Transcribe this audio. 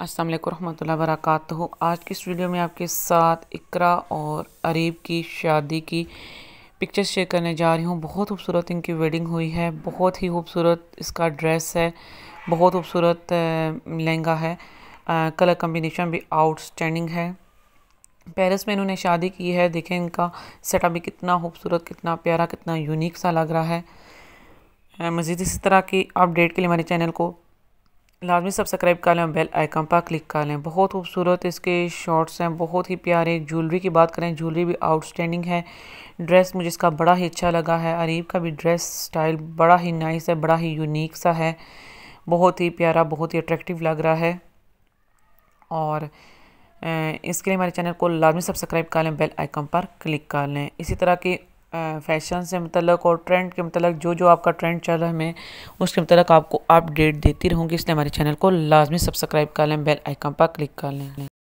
असल वालेकुम वरक आज की इस वीडियो में आपके साथ इकरा और अरीब की शादी की पिक्चर्स शेयर करने जा रही हूँ बहुत खूबसूरत इनकी वेडिंग हुई है बहुत ही खूबसूरत इसका ड्रेस है बहुत खूबसूरत लहंगा है कलर कम्बिनेशन भी आउटस्टैंडिंग है पेरिस में इन्होंने शादी की है देखें इनका सेटअप भी कितना खूबसूरत कितना प्यारा कितना यूनिक सा लग रहा है मज़ीद इसी तरह की अपडेट के लिए हमारे चैनल को लाजमी सब्सक्राइब कर लें बेल आइकन पर क्लिक कर लें बहुत खूबसूरत इसके शॉर्ट्स हैं बहुत ही प्यारे ज्वेलरी की बात करें ज्वेलरी भी आउटस्टैंडिंग है ड्रेस मुझे इसका बड़ा ही अच्छा लगा है अरीब का भी ड्रेस स्टाइल बड़ा ही नाइस है बड़ा ही यूनिक सा है बहुत ही प्यारा बहुत ही अट्रैक्टिव लग रहा है और इसके लिए हमारे चैनल को लाजमी सब्सक्राइब कर लें बेल आइकन पर क्लिक कर लें इसी तरह की फैशन से मतलब और ट्रेंड के मतलब जो जो आपका ट्रेंड चल रहा है मैं उसके मतलब आपको अपडेट देती रहूँगी इसलिए हमारे चैनल को लाजमी सब्सक्राइब कर लें बेल आइकन पर क्लिक कर लें